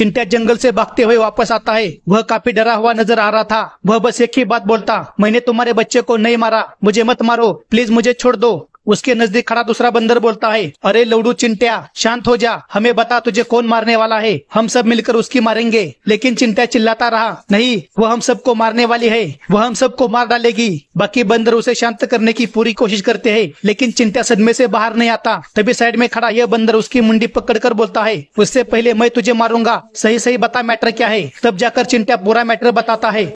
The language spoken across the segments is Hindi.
चिंट्या जंगल से भागते हुए वापस आता है वह काफी डरा हुआ नजर आ रहा था वह बस एक ही बात बोलता मैंने तुम्हारे बच्चे को नहीं मारा मुझे मत मारो प्लीज मुझे छोड़ दो उसके नजदीक खड़ा दूसरा बंदर बोलता है अरे लौडू चिंटिया शांत हो जा हमें बता तुझे कौन मारने वाला है हम सब मिलकर उसकी मारेंगे लेकिन चिंटिया चिल्लाता रहा नहीं वो हम सबको मारने वाली है वह हम सबको मार डालेगी बाकी बंदर उसे शांत करने की पूरी कोशिश करते है लेकिन चिंटिया सदमे ऐसी बाहर नहीं आता तभी साइड में खड़ा यह बंदर उसकी मुंडी पकड़ कर बोलता है उससे पहले मैं तुझे मारूंगा सही सही बता मैटर क्या है तब जाकर चिंटिया पूरा मैटर बताता है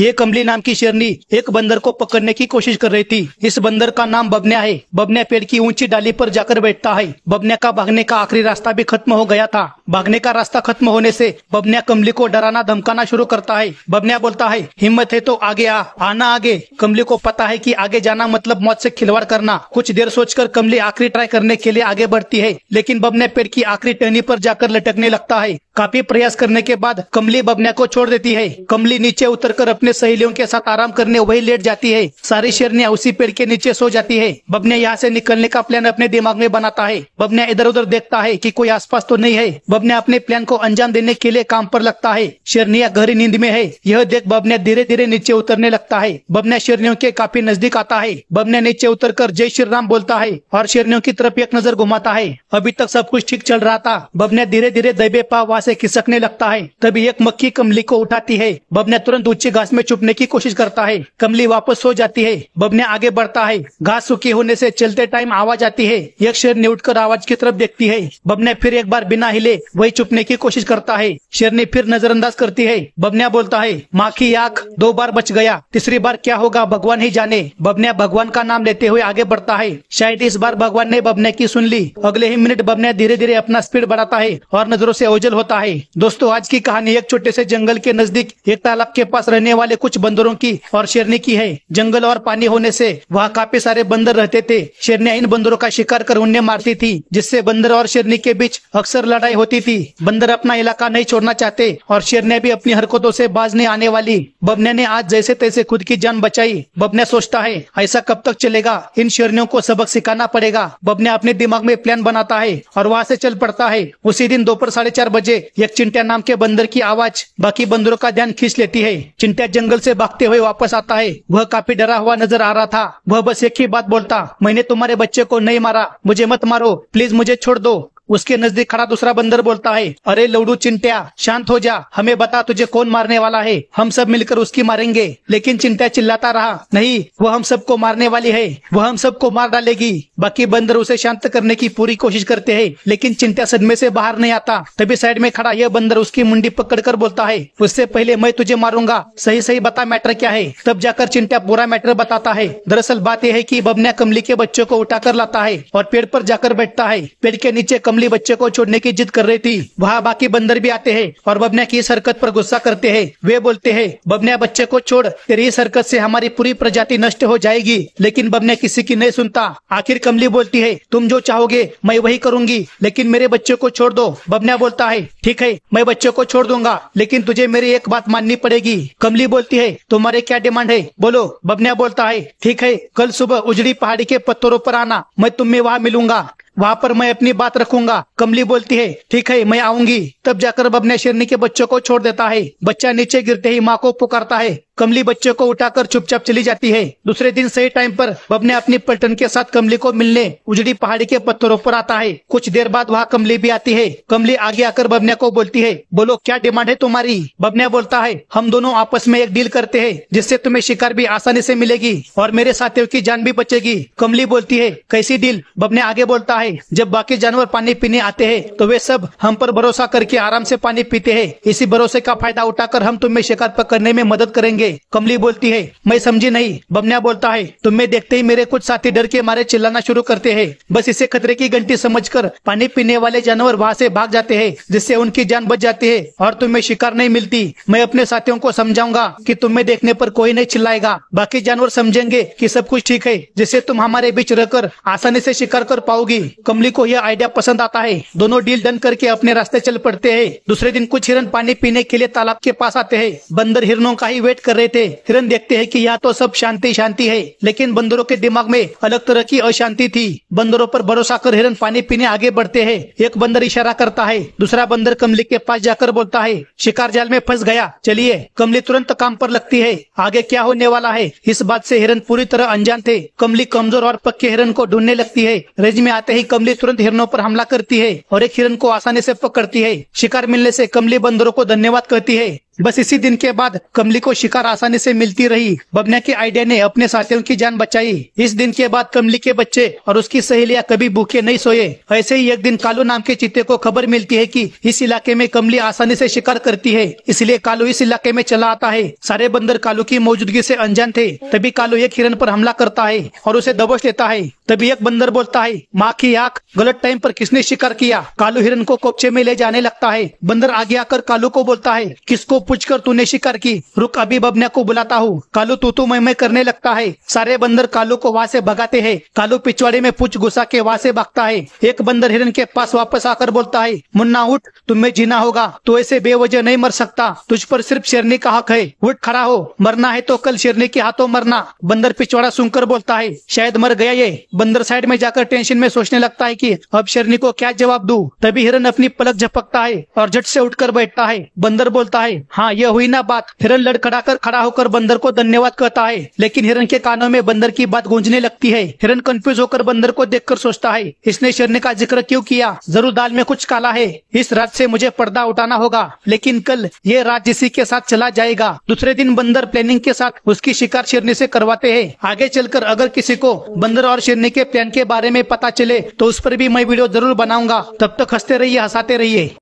ये कमली नाम की शेरनी एक बंदर को पकड़ने की कोशिश कर रही थी इस बंदर का नाम बबन्या है बबन्या पेड़ की ऊंची डाली पर जाकर बैठता है बबन्या का भागने का आखिरी रास्ता भी खत्म हो गया था भागने का रास्ता खत्म होने से बबनिया कमली को डराना धमकाना शुरू करता है बबनिया बोलता है हिम्मत है तो आगे आ आना आगे कमली को पता है कि आगे जाना मतलब मौत से खिलवाड़ करना कुछ देर सोचकर कमली आखिरी ट्राई करने के लिए आगे बढ़ती है लेकिन बबनिया पेड़ की आखिरी टहनी पर जाकर लटकने लगता है काफी प्रयास करने के बाद कमली बबनिया को छोड़ देती है कमली नीचे कर अपने सहेलियों के साथ आराम करने वही लेट जाती है सारी शेरनिया उसी पेड़ के नीचे सो जाती है बबनिया यहाँ से निकलने का प्लान अपने दिमाग में बनाता है बबनिया इधर उधर देखता है की कोई आसपास तो नहीं है बब ने अपने प्लान को अंजाम देने के लिए काम पर लगता है शेरनिया गहरी नींद में है यह देख बब ने धीरे धीरे नीचे उतरने लगता है बब ने शेरनियों के काफी नजदीक आता है बब ने नीचे उतर कर जय श्री राम बोलता है और शेरनियों की तरफ एक नजर घुमाता है अभी तक सब कुछ ठीक चल रहा था बब ने धीरे धीरे दबे पा वहाँ से खिसकने लगता है तभी एक मक्खी कमली को उठाती है बब ने तुरंत ऊंची घास में छुपने की कोशिश करता है कमली वापस सो जाती है बब ने आगे बढ़ता है घास सूखी होने से चलते टाइम आवाज आती है एक शेर ने उठकर आवाज की तरफ देखती है बब ने फिर एक बार बिना हिले वही चुपने की कोशिश करता है शेरनी फिर नजरअंदाज करती है बबनिया बोलता है माँ की आँख दो बार बच गया तीसरी बार क्या होगा भगवान ही जाने बबनिया भगवान का नाम लेते हुए आगे बढ़ता है शायद इस बार भगवान ने बबनिया की सुन ली अगले ही मिनट बबनिया धीरे धीरे अपना स्पीड बढ़ाता है और नजरों से ओझल होता है दोस्तों आज की कहानी एक छोटे से जंगल के नजदीक एक तालाब के पास रहने वाले कुछ बंदरों की और शेरनी की है जंगल और पानी होने से वहाँ काफी सारे बंदर रहते थे शेरनिया इन बंदरों का शिकार कर उन्हें मारती थी जिससे बंदर और शेरनी के बीच अक्सर लड़ाई होती हुई थी बंदर अपना इलाका नहीं छोड़ना चाहते और शेर ने भी अपनी हरकतों से बाज नहीं आने वाली बबने ने आज जैसे तैसे खुद की जान बचाई बबने सोचता है ऐसा कब तक चलेगा इन शेरनियों को सबक सिखाना पड़ेगा बबने अपने दिमाग में प्लान बनाता है और वहाँ से चल पड़ता है उसी दिन दोपहर साढ़े चार बजे एक चिंटिया नाम के बंदर की आवाज बाकी बंदरों का ध्यान खींच लेती है चिंटिया जंगल ऐसी भागते हुए वापस आता है वह काफी डरा हुआ नजर आ रहा था वह बस एक ही बात बोलता मैंने तुम्हारे बच्चे को नहीं मारा मुझे मत मारो प्लीज मुझे छोड़ दो उसके नजदीक खड़ा दूसरा बंदर बोलता है अरे लौडू चिंटिया शांत हो जा हमें बता तुझे कौन मारने वाला है हम सब मिलकर उसकी मारेंगे लेकिन चिंटिया चिल्लाता रहा नहीं वह हम सबको मारने वाली है वह हम सबको मार डालेगी बाकी बंदर उसे शांत करने की पूरी कोशिश करते है लेकिन चिंता सदमे ऐसी बाहर नहीं आता तभी साइड में खड़ा यह बंदर उसकी मुंडी पकड़ कर बोलता है उससे पहले मैं तुझे मारूंगा सही सही बता मैटर क्या है तब जाकर चिंटिया पूरा मैटर बताता है दरअसल बात यह है की बबनिया कमली के बच्चों को उठा लाता है और पेड़ पर जाकर बैठता है पेड़ के नीचे कमली इमली बच्चे को छोड़ने की जिद कर रही थी वहाँ बाकी बंदर भी आते हैं और बबना की इस हरकत पर गुस्सा करते हैं वे बोलते हैं बबना बच्चे को छोड़ तेरी इस हरकत से हमारी पूरी प्रजाति नष्ट हो जाएगी लेकिन बबना किसी की नहीं सुनता आखिर कमली बोलती है तुम जो चाहोगे मैं वही करूँगी लेकिन मेरे बच्चे को छोड़ दो बबना बोलता है ठीक है मैं बच्चे को छोड़ दूंगा लेकिन तुझे मेरी एक बात माननी पड़ेगी कमली बोलती है तुम्हारे क्या डिमांड है बोलो बबना बोलता है ठीक है कल सुबह उजड़ी पहाड़ी के पत्थरों पर आना मैं तुम्हें वहाँ मिलूंगा वहाँ पर मैं अपनी बात रखूंगा कमली बोलती है ठीक है मैं आऊंगी तब जाकर बबने शेरनी के बच्चों को छोड़ देता है बच्चा नीचे गिरते ही माँ को पुकारता है कमली बच्चे को उठाकर चुपचाप चली जाती है दूसरे दिन सही टाइम पर बब ने अपनी पलटन के साथ कमली को मिलने उजड़ी पहाड़ी के पत्थरों पर आता है कुछ देर बाद वहाँ कमली भी आती है कमली आगे आकर बबने को बोलती है बोलो क्या डिमांड है तुम्हारी बबने बोलता है हम दोनों आपस में एक डील करते है जिससे तुम्हें शिकार भी आसानी ऐसी मिलेगी और मेरे साथियों की जान भी बचेगी कमली बोलती है कैसी डील बबने आगे बोलता है जब बाकी जानवर पानी पीने आते हैं तो वे सब हम पर भरोसा करके आराम ऐसी पानी पीते है इसी भरोसे का फायदा उठाकर हम तुम्हें शिकार पकड़ने में मदद करेंगे कमली बोलती है मैं समझी नहीं बमनिया बोलता है तुम्हें देखते ही मेरे कुछ साथी डर के मारे चिल्लाना शुरू करते हैं बस इसे खतरे की घंटी समझकर पानी पीने वाले जानवर वहाँ से भाग जाते हैं जिससे उनकी जान बच जाती है और तुम्हें शिकार नहीं मिलती मैं अपने साथियों को समझाऊंगा की तुम्हें देखने आरोप कोई नहीं चिल्लाएगा बाकी जानवर समझेंगे की सब कुछ ठीक है जिससे तुम हमारे बीच रहकर आसानी ऐसी शिकार कर पाओगी कमली को यह आइडिया पसंद आता है दोनों डील डन करके अपने रास्ते चल पड़ते हैं दूसरे दिन कुछ हिरन पानी पीने के लिए तालाब के पास आते हैं बंदर हिरनों का ही वेट कर रहे थे हिरन देखते हैं कि यहाँ तो सब शांति शांति है लेकिन बंदरों के दिमाग में अलग तरह की अशांति थी बंदरों पर भरोसा कर हिरन पानी पीने आगे बढ़ते हैं एक बंदर इशारा करता है दूसरा बंदर कमली के पास जाकर बोलता है शिकार जाल में फंस गया चलिए कमली तुरंत काम पर लगती है आगे क्या होने वाला है इस बात से हिरन पूरी तरह अनजान थे कमली कमजोर और पक्के हिरन को ढूंढने लगती है रेज में आते ही कमली तुरंत हिरनों पर हमला करती है और एक हिरन को आसानी से पकड़ती है शिकार मिलने से कमली बंदरों को धन्यवाद कहती है बस इसी दिन के बाद कमली को शिकार आसानी से मिलती रही बबना के आइडिया ने अपने साथियों की जान बचाई इस दिन के बाद कमली के बच्चे और उसकी सहेलियां कभी भूखे नहीं सोए ऐसे ही एक दिन कालू नाम के चीते को खबर मिलती है कि इस इलाके में कमली आसानी से शिकार करती है इसलिए कालू इस इलाके में चला आता है सारे बंदर कालू की मौजूदगी से अनजान थे तभी कालू एक हिरन पर हमला करता है और उसे दबोच लेता है तभी एक बंदर बोलता है माँ की आँख गलत टाइम पर किसने शिकार किया कालू हिरन को कोपचे में ले जाने लगता है बंदर आगे आकर कालू को बोलता है किसको पूछकर तूने शिकार की रुक अभी बबना को बुलाता हूँ कालू तू तू मैं मैं करने लगता है सारे बंदर कालू को वहाँ से भगाते है कालू पिछवाड़े में पूछ घुसा के वहाँ से भागता है एक बंदर हिरन के पास वापस आकर बोलता है मुन्ना उठ तुम्हें जीना होगा तो ऐसे बेवजह नहीं मर सकता तुझ पर सिर्फ शेरनी का हक है उठ खड़ा हो मरना है तो कल शेरनी के हाथों मरना बंदर पिछवाड़ा सुनकर बोलता है शायद मर गया ये बंदर साइड में जाकर टेंशन में सोचने लगता है कि अब शेरनी को क्या जवाब दूं तभी हिरन अपनी पलक झपकता है और झट से उठकर बैठता है बंदर बोलता है हाँ यह हुई ना बात हिरन लड़खड़ा कर खड़ा होकर बंदर को धन्यवाद कहता है लेकिन हिरन के कानों में बंदर की बात गूंजने लगती है हिरन कंफ्यूज होकर बंदर को कर सोचता है इसने शेरनी का जिक्र क्यूँ किया जरूर दाल में कुछ काला है इस रात ऐसी मुझे पर्दा उठाना होगा लेकिन कल ये रात जिसी के साथ चला जाएगा दूसरे दिन बंदर प्लानिंग के साथ उसकी शिकार शेरनी से करवाते हैं आगे चलकर अगर किसी को बंदर और शेरनी के प्लान के बारे में पता चले तो उस पर भी मैं वीडियो जरूर बनाऊंगा तब तक हंसते रहिए हंसाते रहिए